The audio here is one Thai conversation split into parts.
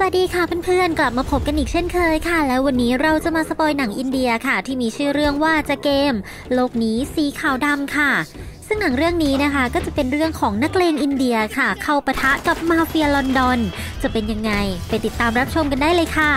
สวัสดีค่ะเพื่อนๆกลับมาพบกันอีกเช่นเคยค่ะ แล้ววันนี้เราจะมาสปอยหนังอินเดียค่ะ ที่มีชื่อเรื่องว่าจะเกมโลกนี้สีขาวดำค่ะ ซึ่งหนังเรื่องนี้นะคะก็จะเป็นเรื่องของนักเลงอินเดียค่ะ เข้าปะทะกับมาเฟียลอนดอน จะเป็นยังไงไปติดตามรับชมกันได้เลยค่ะ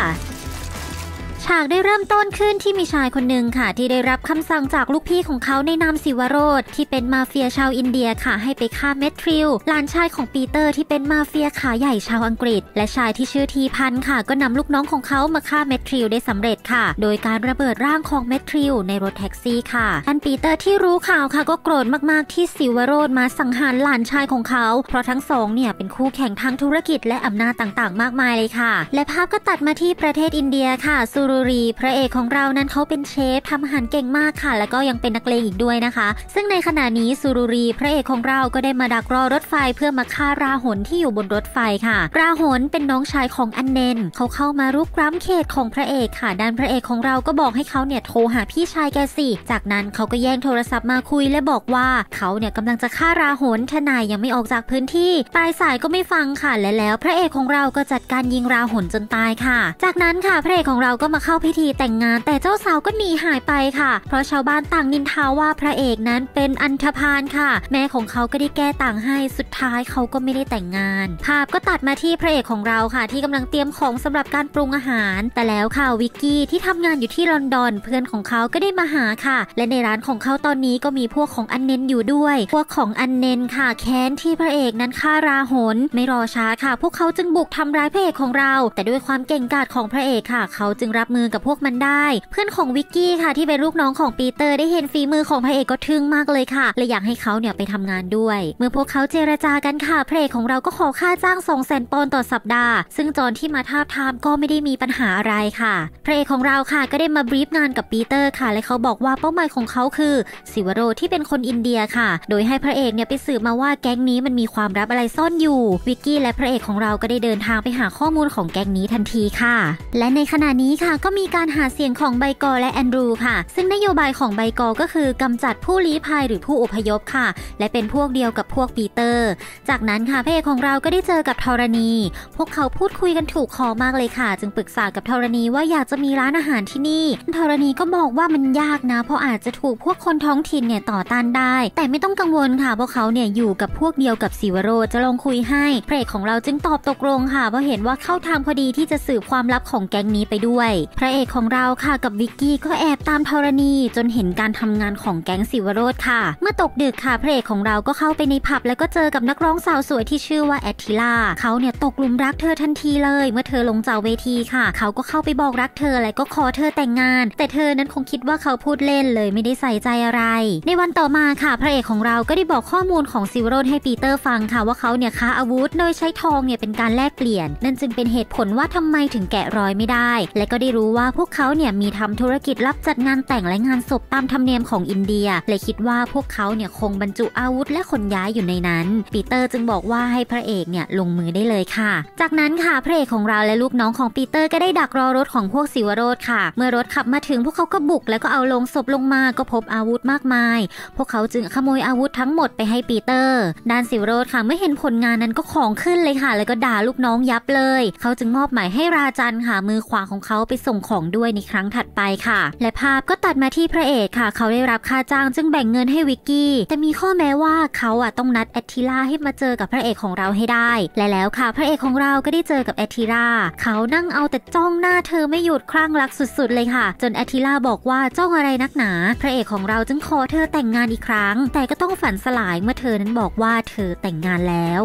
ฉากได้เริ่มต้นขึ้นที่มีชายคนหนึ่งค่ะ ที่ได้รับคำสั่งจากลูกพี่ของเขาในนามสิวโรธที่เป็นมาเฟียชาวอินเดียค่ะ ให้ไปฆ่าเมทริลหลานชายของปีเตอร์ที่เป็นมาเฟียขาใหญ่ชาวอังกฤษ และชายที่ชื่อทีพันค่ะก็นำลูกน้องของเขามาฆ่าเมทริลได้สำเร็จค่ะ โดยการระเบิดร่างของเมทริลในรถแท็กซี่ค่ะท่านปีเตอร์ที่รู้ข่าวค่ะก็โกรธมากๆที่สิวโรธมาสังหารหลานชายของเขาเพราะทั้งสองเนี่ยเป็นคู่แข่งทางธุรกิจและอำนาจต่างๆ มากมายเลยค่ะ และภาพก็ตัดมาที่ประเทศอินเดียค่ะสุรรุรีพระเอกของเรานั้นเขาเป็นเชฟทำอาหารเก่งมากค่ะ แล้วก็ยังเป็นนักเลงอีกด้วยนะคะ ซึ่งในขณะนี้สุรุรี พระเอกของเราก็ได้มาดักรอรถไฟเพื่อมาฆ่าราหนที่อยู่บนรถไฟค่ะ ราหนเป็นน้องชายของอันเนนเขาเข้ามารุกร้ำเขตของพระเอกค่ะ ด้านพระเอกของเราก็บอกให้เขาเนี่ยโทรหาพี่ชายแกสิ จากนั้นเขาก็แย่งโทรศัพท์มาคุยและบอกว่าเขาเนี่ยกำลังจะฆ่าราหนทนายยังไม่ออกจากพื้นที่ปลายสายก็ไม่ฟังค่ะและแล้ว พระเอกของเราก็จัดการยิงราหนจนตายค่ะ จากนั้นค่ะพระเอกของเราก็มาเข้าพิธีแต่งงาน แต่เจ้าสาวก็หนีหายไปค่ะ เพราะชาวบ้านต่างนินทาว่า พระเอกนั้นเป็นอันธพาลค่ะ แม่ของเขา ก็ได้แก้ต่างให้สุดท้ายเขาก็ไม่ได้แต่งงาน ภาพก็ตัดมาที่พระเอกของเราค่ะ ที่กำลังเตรียมของสำหรับการปรุงอาหาร แต่แล้วค่ะวิกกี้ที่ทำงานอยู่ที่ลอนดอน เพื่อนของเขาก็ได้มาหาค่ะ และในร้านของเขาตอนนี้ก็มีพวกของอันเนนอยู่ด้วย พวกของอันเนนค่ะ แค้นที่พระเอกนั้นฆ่าราหนไม่รอช้าค่ะ พวกเขาจึงบุกทำร้ายพระเอกของเรา แต่ด้วยความเก่งกาจของพระเอกค่ะ เขาจึงรับมือกับพวกมันได้เพื่อนของวิกกี้ค่ะที่เป็นลูกน้องของปีเตอร์ ได้เห็นฝีมือของพระเอกก็ทึ่งมากเลยค่ะ และอยากให้เขาเนี่ยไปทำงานด้วย เมื่อพวกเขาเจรจากันค่ะพระเอกของเราก็ขอค่าจ้าง 2 0 0 0 0 0ปอนต่อสัปดาห์ซึ่งจอนที่มาทาบทามก็ไม่ได้มีปัญหาอะไรค่ะพระเอกของเราค่ะก็ได้มาบรีฟงานกับปีเตอร์ค่ะ และเขาบอกว่าเป้าหมายของเขาคือสิวโรที่เป็นคนอินเดียค่ะ โดยให้พระเอกเนี่ยไปสืบมาว่าแก๊งนี้มันมีความลับอะไรซ่อนอยู่วิกกี้และพระเอกของเรา ก็ได้เดินทางไปหาข้อมูลของแก๊งนี้ทันทีค่ะ และในขณะนี้ค่ะก็มีการหาเสียงของไบกอและแอนดรูค่ะ ซึ่งนโยบายของไบกอก็คือกำจัดผู้ลี้ภัยหรือผู้อพยพค่ะและเป็นพวกเดียวกับพวกปีเตอร์ จากนั้นค่ะพระเอกของเราก็ได้เจอกับธรณี พวกเขาพูดคุยกันถูกคอมากเลยค่ะ จึงปรึกษากับธรณีว่าอยากจะมีร้านอาหารที่นี่ธรณีก็บอกว่ามันยากนะ เพราะอาจจะถูกพวกคนท้องถิ่นเนี่ยต่อต้านได้ แต่ไม่ต้องกังวลค่ะ พวกเขาเนี่ยอยู่กับพวกเดียวกับซิวโรจะลองคุยให้พระเอกของเราจึงตอบตกลงค่ะเพราะเห็นว่าเข้าทางพอดีที่จะสืบความลับของแก๊งนี้ไปด้วยพระเอกของเราค่ะกับวิกกี้ก็แอบตามธรณีจนเห็นการทำงานของแก๊งสิวโรธค่ะ เมื่อตกดึกค่ะพระเอกของเราก็เข้าไปในผับแล้วก็เจอกับนักร้องสาวสวยที่ชื่อว่าแอตทิล่าเขาเนี่ยตกลุมรักเธอทันทีเลย เมื่อเธอลงจากเวทีค่ะ เขาก็เข้าไปบอกรักเธอและก็ขอเธอแต่งงาน แต่เธอนั้นคงคิดว่าเขาพูดเล่นเลยไม่ได้ใส่ใจอะไร ในวันต่อมาค่ะ พระเอกของเราก็ได้บอกข้อมูลของซิวโรธให้ปีเตอร์ฟังค่ะว่าเขาเนี่ยค้าอาวุธโดยใช้ทองเนี่ยเป็นการแลกเปลี่ยนนั่นจึงเป็นเหตุผลว่าทำไมถึงแกะรอยไม่ได้ และก็ได้รูู้้ว่าพวกเขาเนี่ยมีทำธุรกิจรับจัดงานแต่งและงานศพตามธรรมเนียมของอินเดียเลยคิดว่าพวกเขาเนี่ยคงบรรจุอาวุธและขนย้ายอยู่ในนั้น ปีเตอร์จึงบอกว่าให้พระเอกเนี่ยลงมือได้เลยค่ะ จากนั้นค่ะพระเอกของเราและลูกน้องของปีเตอร์ก็ได้ดักรอรถของพวกสิวโรธค่ะ เมื่อรถขับมาถึงพวกเขาก็บุก แล้วก็เอาลงศพลงมา ก็พบอาวุธมากมาย พวกเขาจึงขโมยอาวุธทั้งหมดไปให้ปีเตอร์ด้านสิวโรธค่ะเมื่อเห็นผลงานนั้นก็ของขึ้นเลยค่ะ แล้วก็ด่าลูกน้องยับเลยเขาจึงมอบหมายให้ราจันค่ะมือขวาของเขาไปสส่งของด้วยในครั้งถัดไปค่ะ และภาพก็ตัดมาที่พระเอกค่ะ เขาได้รับค่าจ้างจึงแบ่งเงินให้วิกกี้แต่มีข้อแม้ว่าเขาอ่ะต้องนัดแอตทิล่าให้มาเจอกับพระเอกของเราให้ได้ และแล้วค่ะ พระเอกของเรา ก็ได้เจอกับแอตทิล่าเขานั่งเอาแต่จ้องหน้าเธอไม่หยุดคลั่งรักสุด ๆ เลยค่ะ จนแอตทิล่าบอกว่าจ้องอะไรนักหนา พระเอกของเราจึงขอเธอแต่งงานอีกครั้ง แต่ก็ต้องฝันสลายเมื่อเธอนั้นบอกว่าเธอแต่งงานแล้ว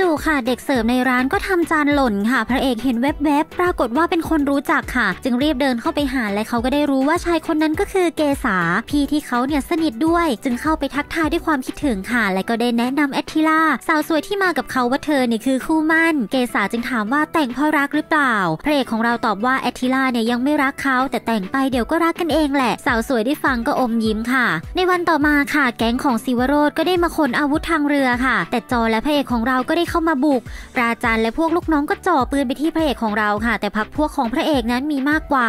จู่ๆค่ะเด็กเสิร์ฟในร้านก็ทำจานหล่นค่ะ พระเอกเห็นแวบๆปรากฏว่าเป็นคนรู้จักค่ะจึงรีบเดินเข้าไปหาและเขาก็ได้รู้ว่าชายคนนั้นก็คือเกษาพี่ที่เขาเนี่ยสนิทด้วย จึงเข้าไปทักทายด้วยความคิดถึงค่ะและก็ได้แนะนำแอตทิล่าสาวสวยที่มากับเขาว่าเธอเนี่ยคือคู่มั่นเกษาจึงถามว่าแต่งเพราะรักหรือเปล่า พระเอกของเราตอบว่าแอตทิล่าเนี่ยยังไม่รักเขาแต่แต่งไปเดี๋ยวก็รักกันเองแหละ สาวสวยได้ฟังก็อมยิ้มค่ะ ในวันต่อมาค่ะแก๊งของซิวโรดก็ได้มาขนอาวุธทางเรือค่ะ แต่จอและพระเอกของเราก็ได้เข้ามาบุกราจันและพวกลูกน้องก็จ่อปืนไปที่พระเอกของเราค่ะ แต่พักพวกของพระเอกนั้นมีมาากกว่า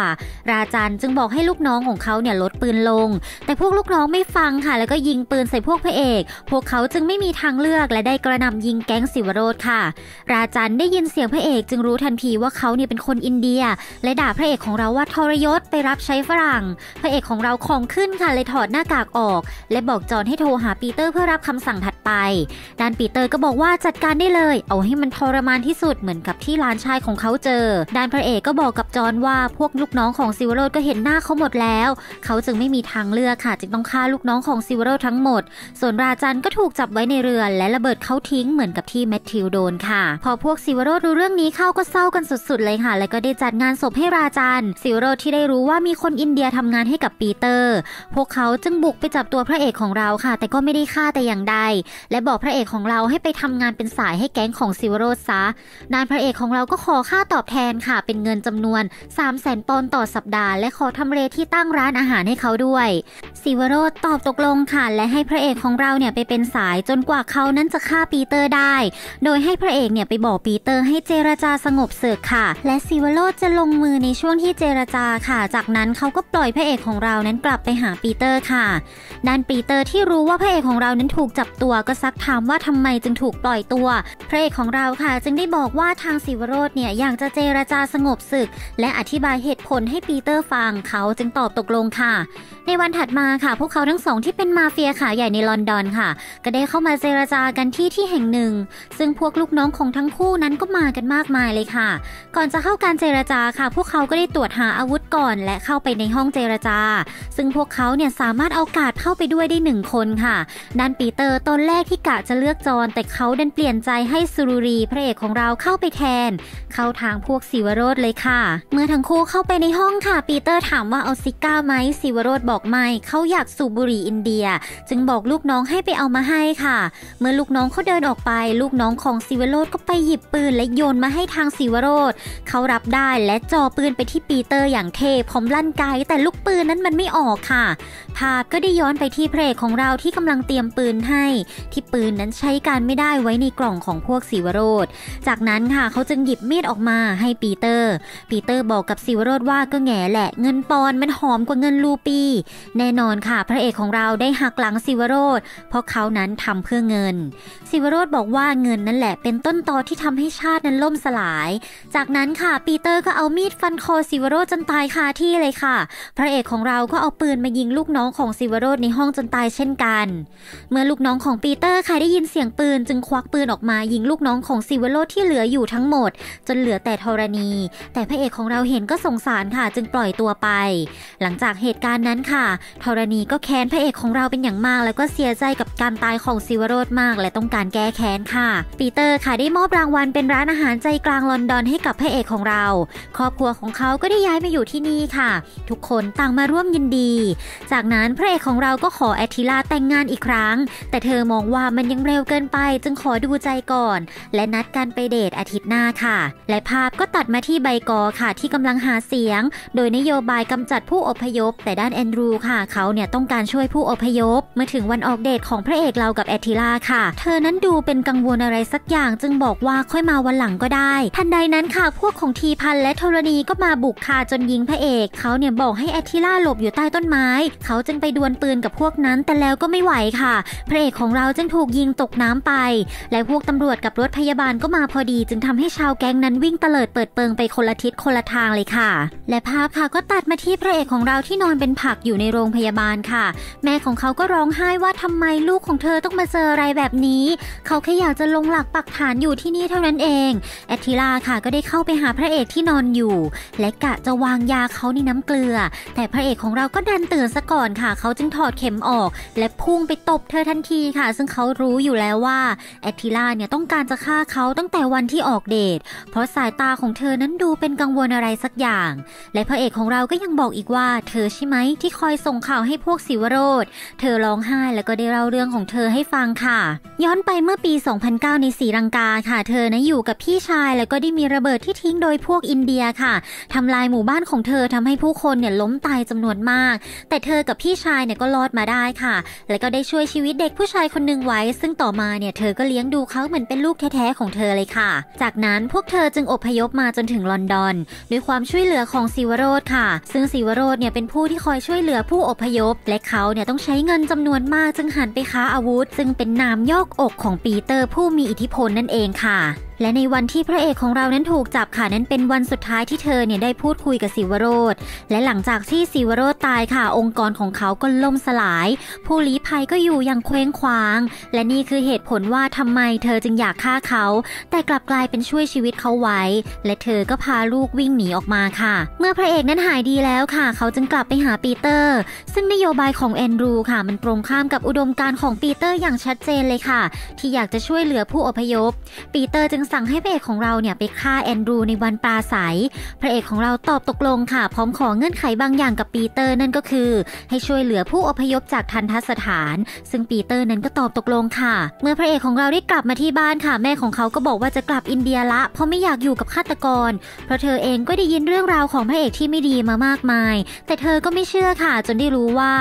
ราจันจึงบอกให้ลูกน้องของเขาเนี่ยลดปืนลง แต่พวกลูกน้องไม่ฟังค่ะ แล้วก็ยิงปืนใส่พวกพระเอก พวกเขาจึงไม่มีทางเลือกและได้กระนำยิงแก๊งสิวโรธค่ะ ราจันได้ยินเสียงพระเอกจึงรู้ทันทีว่าเขาเนี่ยเป็นคนอินเดีย และด่าพระเอกของเราว่าทรยศไปรับใช้ฝรั่ง พระเอกของเราของขึ้นค่ะเลยถอดหน้ากากออก และบอกจอนให้โทรหา ปีเตอร์เพื่อรับคำสั่งถัดไปด้านปีเตอร์ก็บอกว่าจัดการได้เลย เอาให้มันทรมานที่สุดเหมือนกับที่หลานชายของเขาเจอ ด้านพระเอกก็บอกกับจอนว่าพวกลูกน้องของซิวโรดก็เห็นหน้าเขาหมดแล้ว เขาจึงไม่มีทางเลือกค่ะ จึงต้องฆ่าลูกน้องของซิวโรดทั้งหมด ส่วนราจันก็ถูกจับไว้ในเรือและระเบิดเขาทิ้งเหมือนกับที่แมทธิวโดนค่ะ พอพวกซิวโรดรู้เรื่องนี้เข้าก็เศร้ากันสุดๆเลยค่ะ และก็ได้จัดงานศพให้ราจันซิวโรดที่ได้รู้ว่ามีคนอินเดียทำงานให้กับปีเตอร์ พวกเขาจึงบุกไปจับตัวพระเอกของเราค่ะ แต่ก็ไม่ได้ฆ่าแต่อย่างใด และบอกพระเอกของเราให้ไปทำงานเป็นสายให้แก๊งของซิวโรดซะ นายพระเอกของเราก็ขอค่าตอบแทนค่ะ เป็นเงินจำนวน3 3 0 0 0 0ปอนต่อสัปดาห์ และขอทำเลที่ตั้งร้านอาหารให้เขาด้วยสิวโรธตอบตกลงค่ะและให้พระเอกของเราเนี่ยไปเป็นสายจนกว่าเขานั้นจะฆ่าปีเตอร์ได้ โดยให้พระเอกเนี่ยไปบอกปีเตอร์ให้เจรจาสงบศึกค่ะ และสิวโรธจะลงมือในช่วงที่เจรจาค่ะ จากนั้นเขาก็ปล่อยพระเอกของเรานั้นกลับไปหาปีเตอร์ค่ะด้านปีเตอร์ที่รู้ว่าพระเอกของเรานั้นถูกจับตัวก็ซักถามว่าทำไมจึงถูกปล่อยตัวพระเอกของเราค่ะ จึงได้บอกว่าทางสิวโรธเนี่ยอยากจะเจรจาสงบศึกและอธิบายเหตุผลให้ปีเตอร์ฟังเขาจึงตอบตกลงค่ะ ในวันถัดมาค่ะ พวกเขาทั้งสองที่เป็นมาเฟียขาใหญ่ในลอนดอนค่ะ ก็ได้เข้ามาเจรจากันที่ที่แห่งหนึ่ง ซึ่งพวกลูกน้องของทั้งคู่นั้นก็มากันมากมายเลยค่ะ ก่อนจะเข้าการเจรจาค่ะ พวกเขาก็ได้ตรวจหาอาวุธก่อนและเข้าไปในห้องเจรจา ซึ่งพวกเขาเนี่ยสามารถเอากาดเข้าไปด้วยได้หนึ่งคนค่ะด้านปีเตอร์ตอนแรกที่กะจะเลือกจอนแต่เขาดันเปลี่ยนใจให้ซูรุรีพระเอกของเราเข้าไปแทน เข้าทางพวกสิวโรสเลยค่ะ เมื่อทั้งคูู่เข้าไปในห้องค่ะ ปีเตอร์ถามว่าเอาซิก้าไหมซิวโรดบอกไม่เขาอยากสูบบุหรี่อินเดีย จึงบอกลูกน้องให้ไปเอามาให้ค่ะ เมื่อลูกน้องเขาเดินออกไปลูกน้องของซิวโรดก็ไปหยิบปืนและโยนมาให้ทางซิวโรดเขารับได้และจ่อปืนไปที่ปีเตอร์อย่างเทพร้อมลั่นไกแต่ลูกปืนนั้นมันไม่ออกค่ะภาพก็ได้ย้อนไปที่เพลของเราที่กำลังเตรียมปืนให้ ที่ปืนนั้นใช้การไม่ได้ไว้ในกล่องของพวกซิวโรดจากนั้นค่ะเขาจึงหยิบมีดออกมาให้ปีเตอร์ ปีเตอร์บอกกับสิวโรดว่าก็แง่แหละเงินปอนมันหอมกว่าเงินรูปี แน่นอนค่ะ พระเอกของเราได้หักหลังสิวโรดเพราะเขานั้นทำเพื่อเงินสิวโรดบอกว่าเงินนั่นแหละ เป็นต้นตอที่ทำให้ชาตินั้นล่มสลาย จากนั้นค่ะปีเตอร์ก็เอามีดฟันคอสิวโรดจนตายคาที่เลยค่ะ พระเอกของเราก็เอาปืนมายิงลูกน้องของสิวโรดในห้องจนตายเช่นกัน เมื่อลูกน้องของปีเตอร์ค่ะได้ยินเสียงปืน จึงควักปืนออกมายิงลูกน้องของสิวโรดที่เหลืออยู่ทั้งหมด จนเหลือแต่ธรณี แต่พระเอกของเราเห็นก็็สงสารค่ะจึงปล่อยตัวไป หลังจากเหตุการณ์นั้นค่ะธรณีก็แค้นพระเอกของเราเป็นอย่างมาก แล้วก็เสียใจกับการตายของซิวโรดมาก และต้องการแก้แค้นค่ะ ปีเตอร์ค่ะได้มอบรางวัลเป็นร้านอาหารใจกลางลอนดอน ให้กับพระเอกของเราครอบครัวของเขาก็ได้ย้ายมาอยู่ที่นี่ค่ะ ทุกคนต่างมาร่วมยินดี จากนั้นพระเอกของเราก็ขอแอทิลาแต่งงานอีกครั้ง แต่เธอมองว่ามันยังเร็วเกินไป จึงขอดูใจก่อน และนัดกันไปเดทอาทิตย์หน้าค่ะ และภาพก็ตัดมาที่ใบกอค่ะ ที่กำลังหาเสียงโดยนโยบายกำจัดผู้อพยพ แต่ด้านแอนดรูค่ะ เขาเนี่ยต้องการช่วยผู้อพยพ เมื่อถึงวันออกเดทของพระเอกเรากับแอทิล่าค่ะ เธอนั้นดูเป็นกังวลอะไรสักอย่าง จึงบอกว่าค่อยมาวันหลังก็ได้ทันใดนั้นค่ะพวกของทีพันและธรณี ก็มาบุกค่ะจนยิงพระเอก เขาเนี่ยบอกให้แอทิล่าหลบอยู่ใต้ต้นไม้ เขาจึงไปดวลปืนกับพวกนั้นแต่แล้วก็ไม่ไหวค่ะพระเอกของเราจึงถูกยิงตกน้ำไป และพวกตำรวจกับรถพยาบาลก็มาพอดีจึงทำให้ชาวแก๊งนั้นวิ่งเตลิดเปิดเปิงไปคนละทิศคนละทางเลยค่ะค่ะและภาพค่ะก็ตัดมาที่พระเอกของเราที่นอนเป็นผักอยู่ในโรงพยาบาลค่ะ แม่ของเขาก็ร้องไห้ว่าทำไมลูกของเธอต้องมาเจออะไรแบบนี้ เขาแค่อยากจะลงหลักปักฐานอยู่ที่นี่เท่านั้นเองแอทิลาค่ะก็ได้เข้าไปหาพระเอกที่นอนอยู่ และกะจะวางยาเขาในน้ำเกลือ แต่พระเอกของเราก็ดันตื่นซะก่อนค่ะเขาจึงถอดเข็มออกและพุ่งไปตบเธอทันทีค่ะ ซึ่งเขารู้อยู่แล้วว่า แอทิลาเนี่ยต้องการจะฆ่าเขาตั้งแต่วันที่ออกเดทเพราะสายตาของเธอนั้นดูเป็นกังวลอะไรสักอย่าง และพระเอกของเราก็ยังบอกอีกว่า เธอใช่ไหมที่คอยส่งข่าวให้พวกศิวโรธเธอร้องไห้แล้วก็ได้เล่าเรื่องของเธอให้ฟังค่ะ ย้อนไปเมื่อปี 2009 ในศรีรังกา ค่ะ เธอนะอยู่กับพี่ชายแล้วก็ได้มีระเบิดที่ทิ้งโดยพวกอินเดียค่ะทำลายหมู่บ้านของเธอทำให้ผู้คนเนี่ยล้มตายจำนวนมาก แต่เธอกับพี่ชายเนี่ยก็รอดมาได้ค่ะ แล้วก็ได้ช่วยชีวิตเด็กผู้ชายคนหนึ่งไว้ ซึ่งต่อมาเนี่ยเธอก็เลี้ยงดูเขาเหมือนเป็นลูกแท้ๆของเธอเลยค่ะ จากนั้นพวกเธอจึงอพยพมาจนถึงลอนดอนด้วยความช่วยเหลือของศิวโรธค่ะ ซึ่งศิวโรธเนี่ยเป็นผู้ที่คอยช่วยเหลือผู้อพยพ และเขาเนี่ยต้องใช้เงินจำนวนมากจึงหันไปค้าอาวุธ ซึ่งเป็นนามยอกอกของปีเตอร์ผู้มีอิทธิพลนั่นเองค่ะและในวันที่พระเอกของเรานั้นถูกจับค่ะนั้นเป็นวันสุดท้ายที่เธอเนี่ยได้พูดคุยกับสิวโรธและหลังจากที่สิวโรธตายค่ะองค์กรของเขาก็ล่มสลาย ผู้ลี้ภัยก็อยู่อย่างเคว้งคว้าง และนี่คือเหตุผลว่าทำไม เธอจึงอยากฆ่าเขา แต่กลับกลายเป็นช่วยชีวิตเขาไว้ และเธอก็พาลูกวิ่งหนีออกมาค่ะ เมื่อพระเอกนั้นหายดีแล้วค่ะ เขาจึงกลับไปหาปีเตอร์ ซึ่งนโยบายของแอนดรูค่ะมันตรงข้ามกับอุดมการณ์ของปีเตอร์อย่างชัดเจนเลยค่ะ ที่อยากจะช่วยเหลือผู้อพยพ ปีเตอร์จึงสั่งให้พระเอกของเราเนี่ยไปฆ่าแอนดรูในวันปราศัยพระเอกของเราตอบตกลงค่ะ พร้อมขอเงื่อนไขบางอย่างกับปีเตอร์นั่นก็คือ ให้ช่วยเหลือผู้อพยพจากทันทสถาน ซึ่งปีเตอร์นั้นก็ตอบตกลงค่ะ เมื่อพระเอกของเราได้กลับมาที่บ้านค่ะแม่ของเขาก็บอกว่าจะกลับอินเดียละเพราะไม่อยากอยู่กับฆาตกร เพราะเธอเองก็ได้ยินเรื่องราวของพระเอกที่ไม่ดีมามากมาย แต่เธอก็ไม่เชื่อค่ะ จนได้รู้ว่า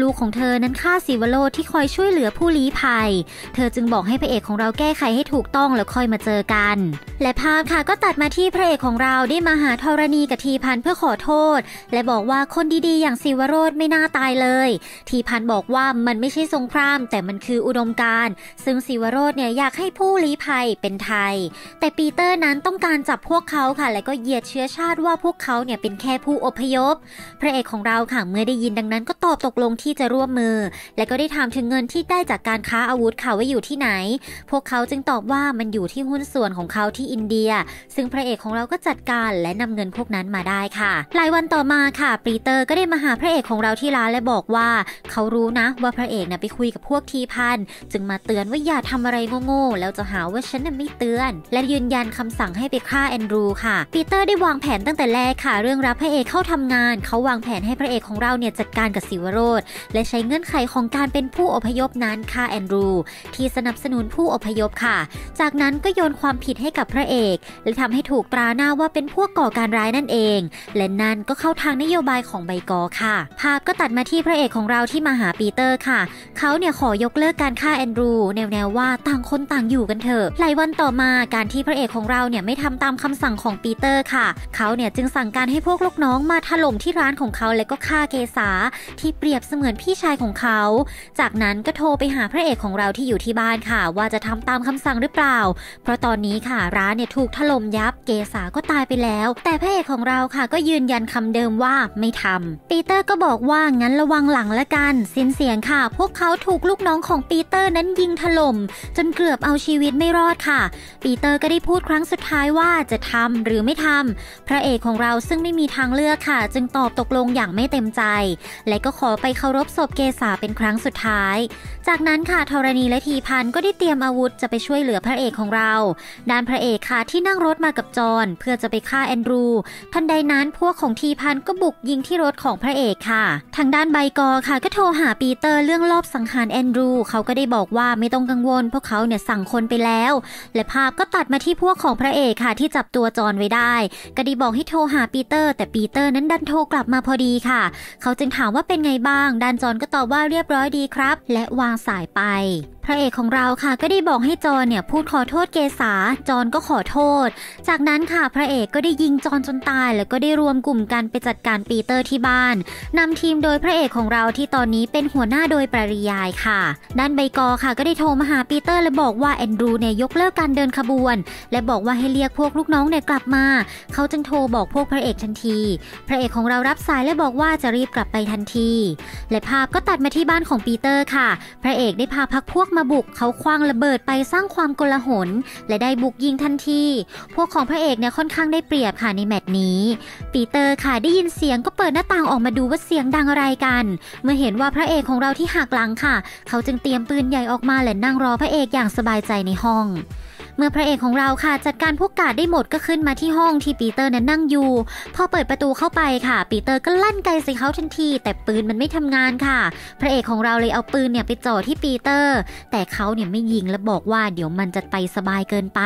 ลูกของเธอนั้นฆ่าศิวโรธที่คอยช่วยเหลือผู้ลี้ภัย เธอจึงบอกให้พระเอกของเราแก้ไขให้ถูกต้องแล้วค่อยมาเจอกันและภาพค่ะก็ตัดมาที่พระเอกของเราได้มาหาธรณีกับทีพันเพื่อขอโทษ และบอกว่าคนดีๆ อย่างศิวโรธไม่น่าตายเลย ทีพันบอกว่ามันไม่ใช่สงคราม แต่มันคืออุดมการณ์ ซึ่งศิวโรธเนี่ยอยากให้ผู้ลี้ภัยเป็นไทย แต่ปีเตอร์นั้นต้องการจับพวกเขาค่ะ และก็เหยียดเชื้อชาติว่าพวกเขาเนี่ยเป็นแค่ผู้อพยพ พระเอกของเราค่ะเมื่อได้ยินดังนั้นก็ตอบตกลงที่จะร่วมมือ และก็ได้ถามถึงเงินที่ได้จากการค้าอาวุธค่ะว่าอยู่ที่ไหน พวกเขาจึงตอบว่ามันอยู่ที่หุ้นส่วนส่วนของเขาที่อินเดีย ซึ่งพระเอกของเราก็จัดการและนำเงินพวกนั้นมาได้ค่ะ หลายวันต่อมาค่ะปีเตอร์ก็ได้มาหาพระเอกของเราที่ร้านและบอกว่าเขารู้นะ ว่าพระเอกเนี่ยไปคุยกับพวกทีพันจึงมาเตือนว่าอย่าทำอะไรโง่ๆแล้วจะหาว่าฉันน่ะไม่เตือน และยืนยันคำสั่งให้ไปฆ่าแอนดรูค่ะปีเตอร์ได้วางแผนตั้งแต่แรกค่ะ เรื่องรับพระเอกเข้าทำงาน เขาวางแผนให้พระเอกของเราเนี่ยจัดการกับสิวโรธและใช้เงื่อนไขของการเป็นผู้อพยพนั้นฆ่าแอนดรูที่สนับสนุนผู้อพยพค่ะ จากนั้นก็โยนความความผิดให้กับพระเอกและทำให้ถูกตราหน้าว่าเป็นพวกก่อการร้ายนั่นเองและนั่นก็เข้าทางนโยบายของไบกอค่ะภาพก็ตัดมาที่พระเอกของเราที่มาหาปีเตอร์ค่ะเขาเนี่ยขอยกเลิกการฆ่าแอนดรูแนวๆวว่าต่างคนต่างอยู่กันเถอะหลายวันต่อมาการที่พระเอกของเราเนี่ยไม่ทำตามคำสั่งของปีเตอร์ค่ะเขาเนี่ยจึงสั่งการให้พวกลูกน้องมาถล่มที่ร้านของเขาและก็ฆ่าเกษาที่เปรียบเสมือนพี่ชายของเขาจากนั้นก็โทรไปหาพระเอกของเราที่อยู่ที่บ้านค่ะ ว่าจะทำตามคำสั่งหรือเปล่า เพราะตอนอนนี้ค่ะร้านเนี่ยถูกถล่มยับ เกษาก็ตายไปแล้ว แต่พระเอกของเราค่ะ ก็ยืนยันคำเดิมว่าไม่ทำ ปีเตอร์ก็บอกว่างั้นระวังหลังละกัน สิ้นเสียงค่ะ พวกเขาถูกลูกน้องของปีเตอร์นั้นยิงถล่มจนเกือบเอาชีวิตไม่รอดค่ะ ปีเตอร์ก็ได้พูดครั้งสุดท้ายว่าจะทำหรือไม่ทำ พระเอกของเราซึ่งไม่มีทางเลือกค่ะ จึงตอบตกลงอย่างไม่เต็มใจ และก็ขอไปเคารพศพเกษาเป็นครั้งสุดท้าย จากนั้นค่ะธรณีและทีพันก็ได้เตรียมอาวุธจะไปช่วยเหลือพระเอกของเราด้านพระเอกค่ะที่นั่งรถมากับจอน เพื่อจะไปฆ่าแอนดรูทันใดนั้นพวกของทีพันก็บุกยิงที่รถของพระเอกค่ะ ทางด้านไบกอค่ะก็โทรหาปีเตอร์เรื่องรอบสังหารแอนดรู เขาก็ได้บอกว่าไม่ต้องกังวลพวกเขาเนี่ยสั่งคนไปแล้ว และภาพก็ตัดมาที่พวกของพระเอกค่ะที่จับตัวจอนไว้ได้ ก็ดีบอกให้โทรหาปีเตอร์ แต่ปีเตอร์นั้น ดันโทรกลับมาพอดีค่ะ เขาจึงถามว่าเป็นไงบ้าง ด้านจอนก็ตอบว่าเรียบร้อยดีครับ และวางสายไป พระเอกของเราค่ะก็ได้บอกให้จอนเนี่ยพูดขอโทษเกษาาจอนก็ขอโทษ จากนั้นค่ะพระเอกก็ได้ยิงจอนจนตาย แล้วก็ได้รวมกลุ่มกันไปจัดการปีเตอร์ที่บ้าน นำทีมโดยพระเอกของเราที่ตอนนี้เป็นหัวหน้าโดยปริยายค่ะ ด้านใบกอค่ะก็ได้โทรมาหาปีเตอร์และบอกว่าแอนดรูเนี่ยยกเลิกการเดินขบวน และบอกว่าให้เรียกพวกลูกน้องเนี่ยกลับมา เขาจึงโทรบอกพวกพระเอกทันที พระเอกของเรารับสายและบอกว่าจะรีบกลับไปทันที และภาพก็ตัดมาที่บ้านของปีเตอร์ค่ะ พระเอกได้พาพักพวกมาบุกเขาคว้างระเบิดไปสร้างความโกลาหลและได้บุกยิงทันที พวกของพระเอกเนี่ยค่อนข้างได้เปรียบค่ะ ในแมตช์นี้ ปีเตอร์ค่ะได้ยินเสียงก็เปิดหน้าต่างออกมาดูว่าเสียงดังอะไรกัน เมื่อเห็นว่าพระเอกของเราที่หักหลังค่ะ เขาจึงเตรียมปืนใหญ่ออกมาและนั่งรอพระเอกอย่างสบายใจในห้องเมื่อพระเอกของเราค่ะจัดการพวกกาดได้หมดก็ขึ้นมาที่ห้องที่ปีเตอร์นั้นนั่งอยู่ พอเปิดประตูเข้าไปค่ะ ปีเตอร์ก็ลั่นไกใส่เขาทันที แต่ปืนมันไม่ทำงานค่ะ พระเอกของเราเลยเอาปืนเนี่ยไปจ่อที่ปีเตอร์ แต่เขาเนี่ยไม่ยิงและบอกว่าเดี๋ยวมันจะไปสบายเกินไป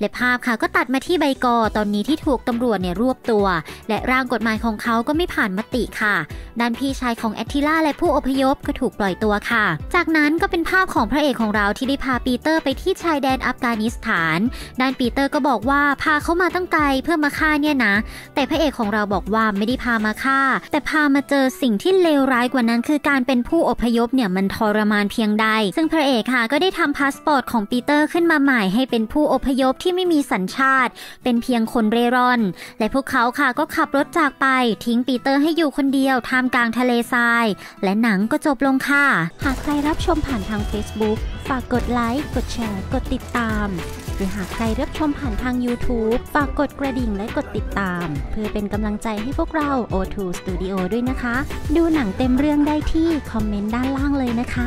และภาพค่ะก็ตัดมาที่ใบกอตอนนี้ที่ถูกตำรวจเนี่ยรวบตัว และร่างกฎหมายของเขาก็ไม่ผ่านมติค่ะด้านพี่ชายของแอตทิล่าและผู้อพยพก็ถูกปล่อยตัวค่ะ จากนั้นก็เป็นภาพของพระเอกของเราที่ได้พาปีเตอร์ ไปที่ชายแดนอัฟกานิสสถานด้านปีเตอร์ก็บอกว่าพาเขามาตั้งไกลเพื่อมาฆ่าเนี่ยนะ แต่พระเอกของเราบอกว่าไม่ได้พามาฆ่า แต่พามาเจอสิ่งที่เลวร้ายกว่านั้นคือการเป็นผู้อพยพเนี่ยมันทรมานเพียงใดซึ่งพระเอกค่ะก็ได้ทำพาสปอร์ตของปีเตอร์ขึ้นมาใหม่ ให้เป็นผู้อพยพที่ไม่มีสัญชาติ เป็นเพียงคนเร่ร่อน และพวกเขาค่ะก็ขับรถจากไป ทิ้งปีเตอร์ให้อยู่คนเดียวท่ามกลางทะเลทราย และหนังก็จบลงค่ะหากใครรับชมผ่านทาง Facebook ฝากกดไลค์กดแชร์กดติดตามหรือหากใครรับชมผ่านทาง YouTube ฝากกดกระดิ่งและกดติดตาม เพื่อเป็นกำลังใจให้พวกเรา O2 Studio ด้วยนะคะ ดูหนังเต็มเรื่องได้ที่ คอมเมนต์ด้านล่างเลยนะคะ